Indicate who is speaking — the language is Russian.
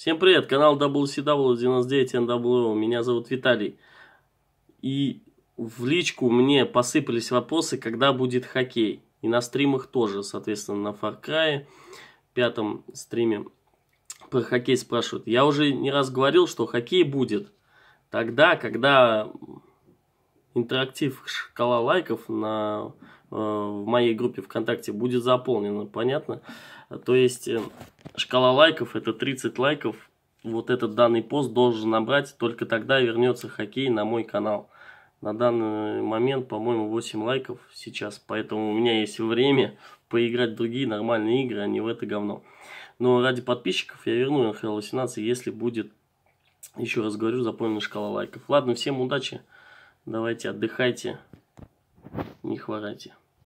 Speaker 1: Всем привет, канал WCW99NWO, меня зовут Виталий. И в личку мне посыпались вопросы, когда будет хоккей. И на стримах тоже, соответственно, на Far Cry, пятом стриме про хоккей спрашивают. Я уже не раз говорил, что хоккей будет тогда, когда интерактив шкала лайков на, э, в моей группе ВКонтакте будет заполнена, понятно? То есть... Э, шкала лайков это 30 лайков. Вот этот данный пост должен набрать, только тогда вернется хоккей на мой канал. На данный момент, по-моему, 8 лайков сейчас, поэтому у меня есть время поиграть в другие нормальные игры, а не в это говно. Но ради подписчиков я верну NHL 18, если будет, еще раз говорю, заполнена шкала лайков. Ладно, всем удачи, давайте отдыхайте, не хворайте.